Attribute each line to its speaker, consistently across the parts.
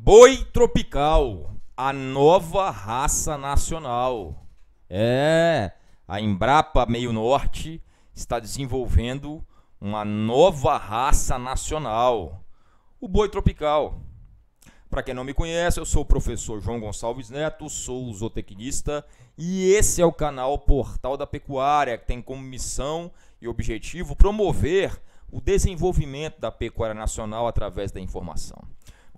Speaker 1: Boi Tropical, a nova raça nacional. É, a Embrapa Meio Norte está desenvolvendo uma nova raça nacional, o boi tropical. Para quem não me conhece, eu sou o professor João Gonçalves Neto, sou zootecnista e esse é o canal Portal da Pecuária, que tem como missão e objetivo promover o desenvolvimento da pecuária nacional através da informação.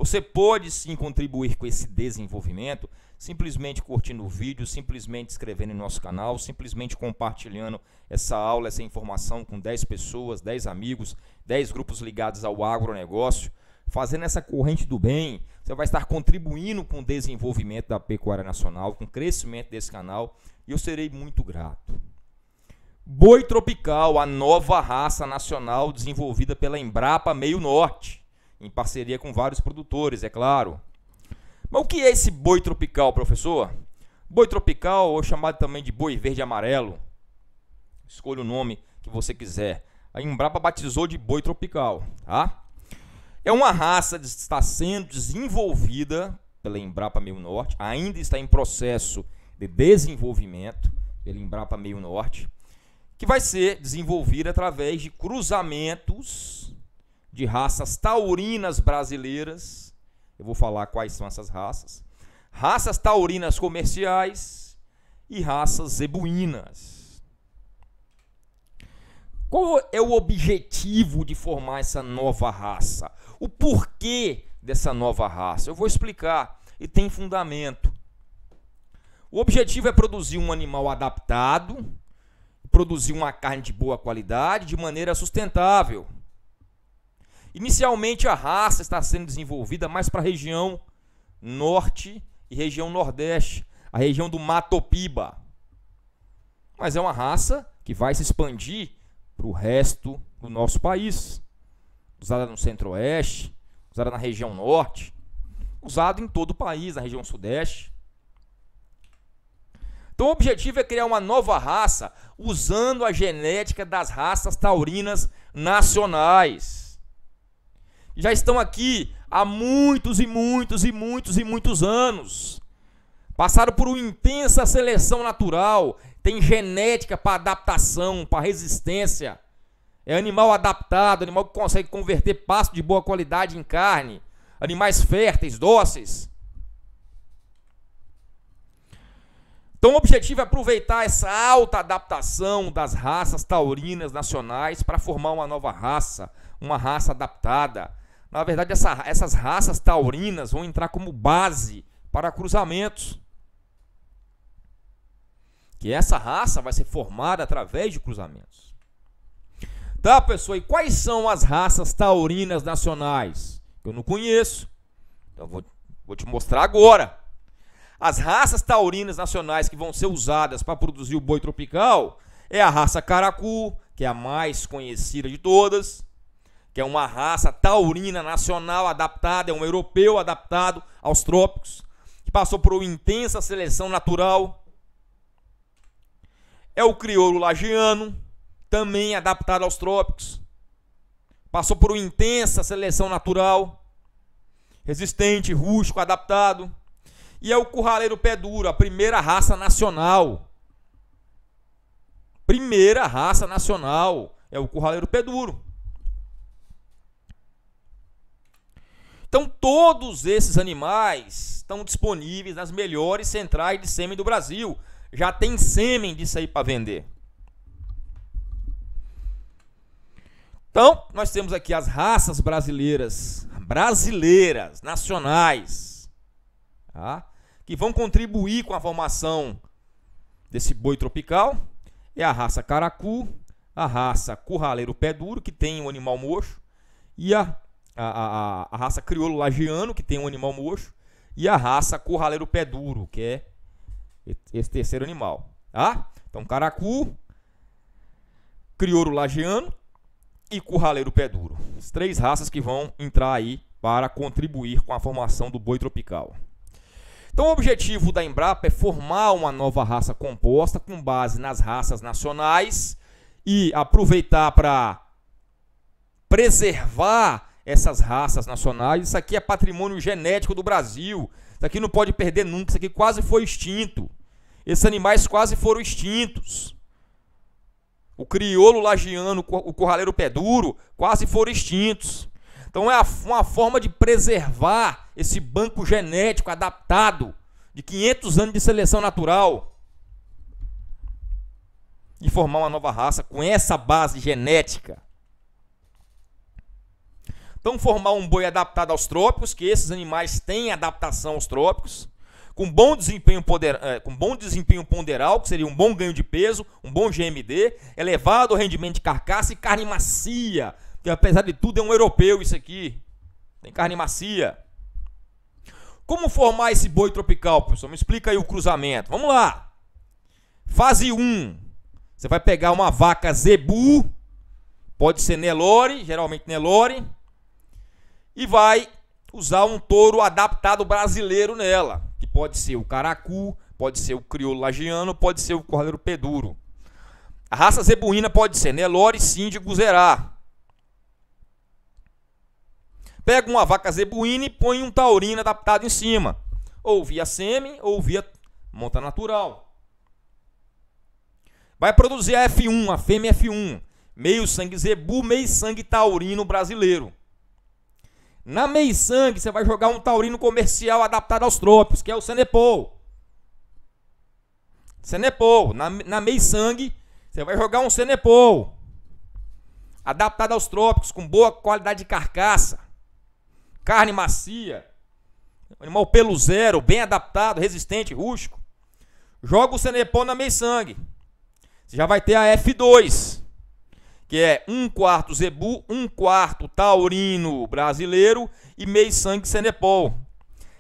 Speaker 1: Você pode sim contribuir com esse desenvolvimento simplesmente curtindo o vídeo, simplesmente inscrevendo em nosso canal, simplesmente compartilhando essa aula, essa informação com 10 pessoas, 10 amigos, 10 grupos ligados ao agronegócio. Fazendo essa corrente do bem, você vai estar contribuindo com o desenvolvimento da pecuária nacional, com o crescimento desse canal, e eu serei muito grato. Boi Tropical, a nova raça nacional desenvolvida pela Embrapa Meio Norte em parceria com vários produtores, é claro. Mas o que é esse boi tropical, professor? Boi tropical, ou chamado também de boi verde amarelo, escolha o nome que você quiser. A Embrapa batizou de boi tropical, tá? É uma raça que está sendo desenvolvida pela Embrapa Meio Norte, ainda está em processo de desenvolvimento pela Embrapa Meio Norte, que vai ser desenvolvida através de cruzamentos de raças taurinas brasileiras. Eu vou falar quais são essas raças. Raças taurinas comerciais e raças zebuínas. Qual é o objetivo de formar essa nova raça? O porquê dessa nova raça? Eu vou explicar e tem fundamento. O objetivo é produzir um animal adaptado, produzir uma carne de boa qualidade de maneira sustentável. Inicialmente, a raça está sendo desenvolvida mais para a região norte e região nordeste, a região do Mato Piba. Mas é uma raça que vai se expandir para o resto do nosso país. Usada no centro-oeste, usada na região norte, usada em todo o país, na região sudeste. Então o objetivo é criar uma nova raça usando a genética das raças taurinas nacionais já estão aqui há muitos e muitos e muitos e muitos anos. Passaram por uma intensa seleção natural, tem genética para adaptação, para resistência. É animal adaptado, animal que consegue converter pasto de boa qualidade em carne, animais férteis, dóceis. Então, o objetivo é aproveitar essa alta adaptação das raças taurinas nacionais para formar uma nova raça, uma raça adaptada, na verdade, essa, essas raças taurinas vão entrar como base para cruzamentos. Que essa raça vai ser formada através de cruzamentos. Tá, pessoal? E quais são as raças taurinas nacionais? Eu não conheço. Então vou, vou te mostrar agora. As raças taurinas nacionais que vão ser usadas para produzir o boi tropical é a raça caracu, que é a mais conhecida de todas que é uma raça taurina nacional adaptada, é um europeu adaptado aos trópicos, que passou por uma intensa seleção natural. É o crioulo lagiano, também adaptado aos trópicos. Passou por uma intensa seleção natural, resistente, rústico, adaptado. E é o curraleiro pé duro, a primeira raça nacional. Primeira raça nacional é o curraleiro pé duro. Então, todos esses animais estão disponíveis nas melhores centrais de sêmen do Brasil. Já tem sêmen disso aí para vender. Então, nós temos aqui as raças brasileiras, brasileiras, nacionais, tá? que vão contribuir com a formação desse boi tropical. É a raça caracu, a raça curraleiro pé duro, que tem o um animal mocho, e a a, a, a raça crioulo lagiano, que tem um animal mocho, e a raça curraleiro pé duro, que é esse terceiro animal. Tá? Então, caracu, crioulo lagiano e curraleiro pé duro. As três raças que vão entrar aí para contribuir com a formação do boi tropical. Então, o objetivo da Embrapa é formar uma nova raça composta com base nas raças nacionais e aproveitar para preservar essas raças nacionais. Isso aqui é patrimônio genético do Brasil. Isso aqui não pode perder nunca. Isso aqui quase foi extinto. Esses animais quase foram extintos. O crioulo lagiano, o corraleiro pé duro, quase foram extintos. Então é uma forma de preservar esse banco genético adaptado de 500 anos de seleção natural e formar uma nova raça com essa base genética. Então formar um boi adaptado aos trópicos, que esses animais têm adaptação aos trópicos, com bom desempenho, poder, eh, com bom desempenho ponderal, que seria um bom ganho de peso, um bom GMD, elevado rendimento de carcaça e carne macia, que apesar de tudo é um europeu isso aqui. Tem carne macia. Como formar esse boi tropical, pessoal? Me explica aí o cruzamento. Vamos lá. Fase 1. Você vai pegar uma vaca zebu, pode ser Nelore, geralmente Nelore, e vai usar um touro adaptado brasileiro nela, que pode ser o caracu, pode ser o crioulo lagiano, pode ser o cordeiro peduro. A raça zebuína pode ser Nelore, Síndigo, Zerá. Pega uma vaca zebuína e põe um taurino adaptado em cima, ou via sêmen ou via monta natural. Vai produzir a F1, a fêmea F1, meio sangue zebu, meio sangue taurino brasileiro. Na sangue você vai jogar um taurino comercial adaptado aos trópicos, que é o Senepol. Senepol. Na, na sangue você vai jogar um Senepol. Adaptado aos trópicos, com boa qualidade de carcaça. Carne macia. Animal pelo zero, bem adaptado, resistente, rústico. Joga o Senepol na Meisang. Você já vai ter a F2 que é um quarto zebu, um quarto taurino brasileiro e meio sangue senepol.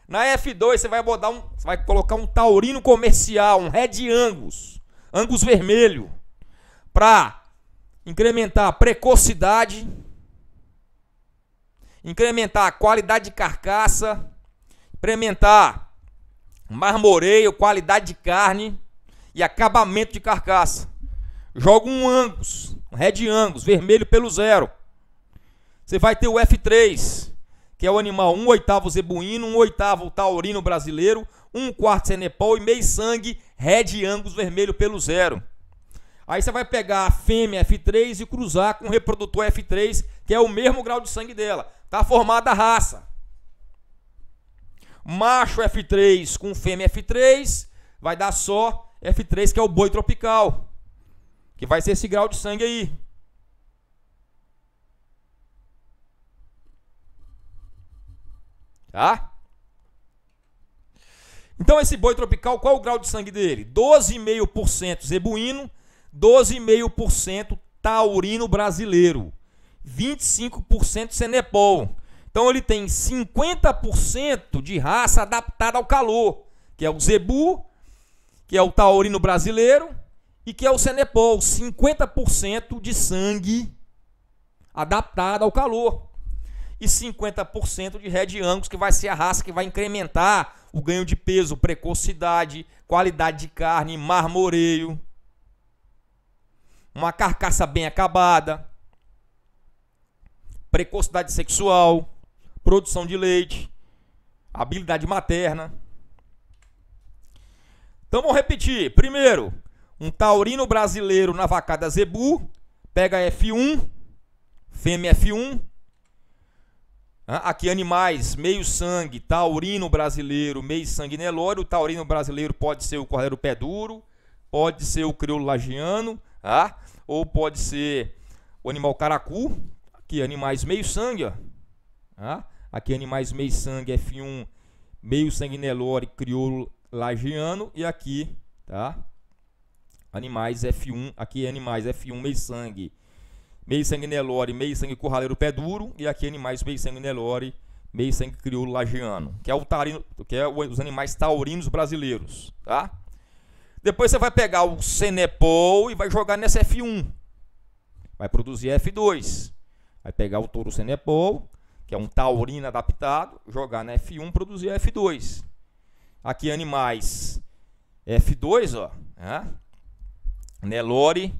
Speaker 1: Na F2 você vai botar um, você vai colocar um taurino comercial, um red angus, angus vermelho, para incrementar a precocidade, incrementar a qualidade de carcaça, incrementar marmoreio, qualidade de carne e acabamento de carcaça. Joga um angus um Red Angus, vermelho pelo zero. Você vai ter o F3, que é o animal um oitavo zebuíno, um oitavo taurino brasileiro, um quarto senepol e meio sangue Red Angus vermelho pelo zero. Aí você vai pegar a fêmea F3 e cruzar com o reprodutor F3, que é o mesmo grau de sangue dela. Tá formada a raça. Macho F3 com fêmea F3 vai dar só F3, que é o boi tropical. Que vai ser esse grau de sangue aí. Tá? Então esse boi tropical, qual é o grau de sangue dele? 12,5% zebuíno, 12,5% taurino brasileiro, 25% senepol. Então ele tem 50% de raça adaptada ao calor, que é o zebu, que é o taurino brasileiro, e que é o Cenepol, 50% de sangue adaptado ao calor e 50% de red angus, que vai ser a raça que vai incrementar o ganho de peso, precocidade, qualidade de carne, marmoreio, uma carcaça bem acabada, precocidade sexual, produção de leite, habilidade materna. Então vamos repetir. Primeiro, um taurino brasileiro na vacada Zebu, pega F1, fêmea F1. Ah, aqui animais, meio sangue, taurino brasileiro, meio sangue nelório. O taurino brasileiro pode ser o cordeiro pé duro, pode ser o crioulo lagiano, tá? ou pode ser o animal caracu. Aqui animais meio sangue, ó. Tá? Aqui animais meio sangue F1, meio sangue nelório, crioulo lagiano e aqui, tá? Animais F1, aqui é animais F1 meio sangue, meio sangue Nelore, meio sangue curraleiro Pé Duro, e aqui é animais meio sangue Nelore, meio sangue Crioulo Lagiano, que é, o taurino, que é os animais taurinos brasileiros, tá? Depois você vai pegar o Senepol e vai jogar nessa F1. Vai produzir F2. Vai pegar o touro Senepol, que é um taurino adaptado, jogar na F1, produzir F2. Aqui é animais F2, ó. Né? Nelore. Né,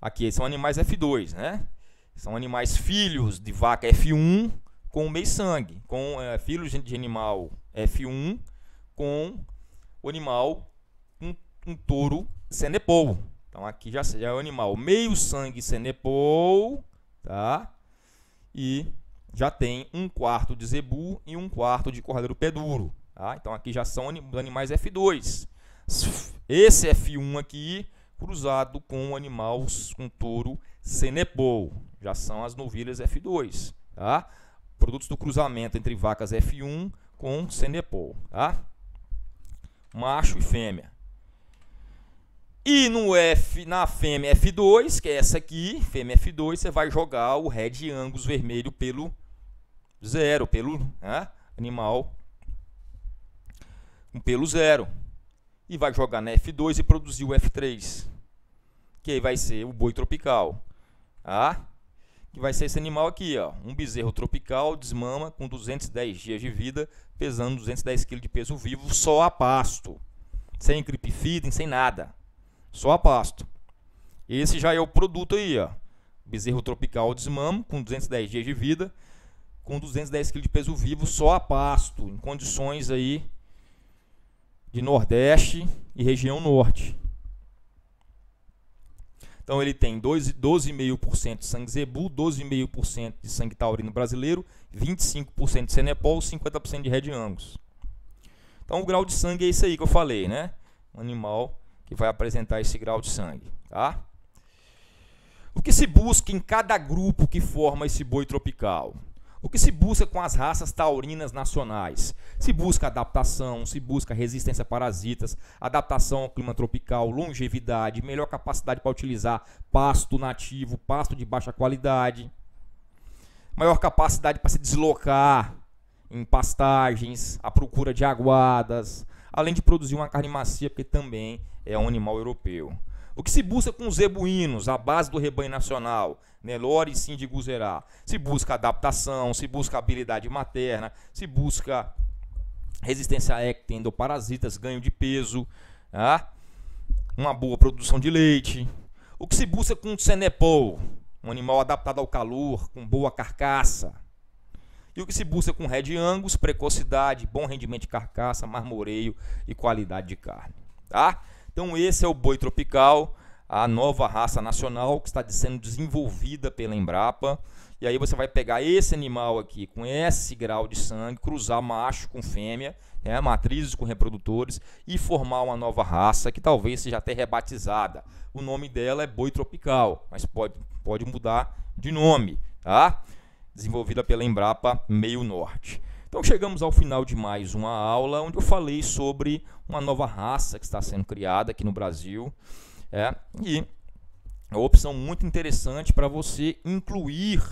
Speaker 1: aqui são animais F2, né? São animais filhos de vaca F1 com meio sangue, com é, filhos de animal F1 com o animal um, um touro Senepol. Então aqui já, já é o animal meio sangue Senepol, tá? E já tem um quarto de zebu e um quarto de cordeiro peduro. Tá? Então aqui já são animais F2. Esse F1 aqui cruzado com um animal, um touro Senepol Já são as novilhas F2, tá? Produtos do cruzamento entre vacas F1 com Senepol tá? Macho e fêmea. E no F, na fêmea F2, que é essa aqui, fêmea F2, você vai jogar o Red Angus vermelho pelo zero, pelo né? animal pelo zero e vai jogar na F2 e produzir o F3, que aí vai ser o boi tropical, ah, que vai ser esse animal aqui, ó, um bezerro tropical desmama com 210 dias de vida, pesando 210 kg de peso vivo, só a pasto, sem creep feeding, sem nada, só a pasto. Esse já é o produto aí, ó, bezerro tropical desmama com 210 dias de vida, com 210 kg de peso vivo, só a pasto, em condições aí de Nordeste e região Norte. Então ele tem 12,5% 12 de sangue zebu, 12,5% de sangue taurino brasileiro, 25% de senepol, 50% de red angus. Então o grau de sangue é isso aí que eu falei, né? Um animal que vai apresentar esse grau de sangue, tá? O que se busca em cada grupo que forma esse boi tropical? O que se busca com as raças taurinas nacionais? Se busca adaptação, se busca resistência a parasitas, adaptação ao clima tropical, longevidade, melhor capacidade para utilizar pasto nativo, pasto de baixa qualidade, maior capacidade para se deslocar em pastagens, à procura de aguadas, além de produzir uma carne macia, porque também é um animal europeu. O que se busca com os zebuínos, a base do rebanho nacional, Nelore e Sim Guzerá? Se busca adaptação, se busca habilidade materna, se busca resistência a ecten, endoparasitas, ganho de peso, tá? uma boa produção de leite. O que se busca com o Senepol? Um animal adaptado ao calor, com boa carcaça. E o que se busca com Red Angus? Precocidade, bom rendimento de carcaça, marmoreio e qualidade de carne. Tá? Então, esse é o boi tropical, a nova raça nacional que está sendo desenvolvida pela Embrapa. E aí você vai pegar esse animal aqui com esse grau de sangue, cruzar macho com fêmea, né, matrizes com reprodutores e formar uma nova raça que talvez seja até rebatizada. O nome dela é boi tropical, mas pode, pode mudar de nome, tá? Desenvolvida pela Embrapa Meio Norte. Então chegamos ao final de mais uma aula onde eu falei sobre uma nova raça que está sendo criada aqui no Brasil. É, e é uma opção muito interessante para você incluir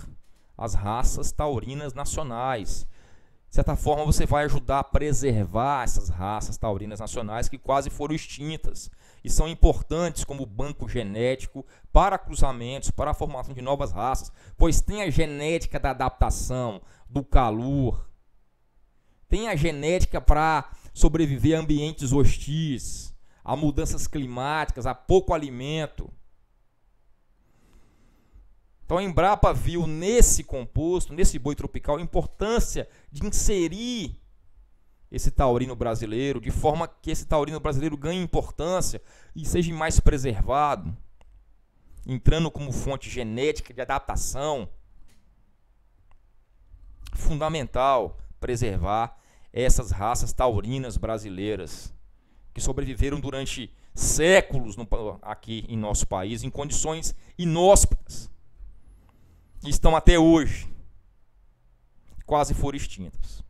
Speaker 1: as raças taurinas nacionais. De certa forma, você vai ajudar a preservar essas raças taurinas nacionais que quase foram extintas e são importantes como banco genético para cruzamentos, para a formação de novas raças, pois tem a genética da adaptação, do calor, tem a genética para sobreviver a ambientes hostis, a mudanças climáticas, a pouco alimento. Então a Embrapa viu nesse composto, nesse boi tropical, a importância de inserir esse taurino brasileiro, de forma que esse taurino brasileiro ganhe importância e seja mais preservado, entrando como fonte genética de adaptação. Fundamental preservar essas raças taurinas brasileiras que sobreviveram durante séculos no, aqui em nosso país em condições inóspitas e estão até hoje quase foram extintas.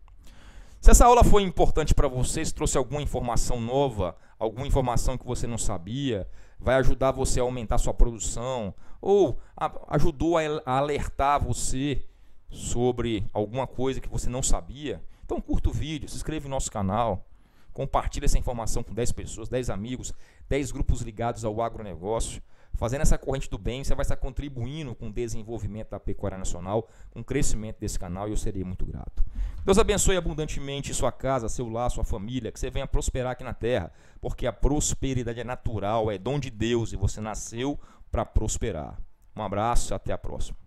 Speaker 1: Se essa aula foi importante para vocês, trouxe alguma informação nova, alguma informação que você não sabia, vai ajudar você a aumentar sua produção ou a, ajudou a, a alertar você sobre alguma coisa que você não sabia, então curta o vídeo, se inscreva no nosso canal, compartilhe essa informação com 10 pessoas, 10 amigos, 10 grupos ligados ao agronegócio. Fazendo essa corrente do bem, você vai estar contribuindo com o desenvolvimento da pecuária nacional, com o crescimento desse canal e eu seria muito grato. Deus abençoe abundantemente sua casa, seu lar, sua família, que você venha prosperar aqui na terra, porque a prosperidade é natural, é dom de Deus e você nasceu para prosperar. Um abraço e até a próxima.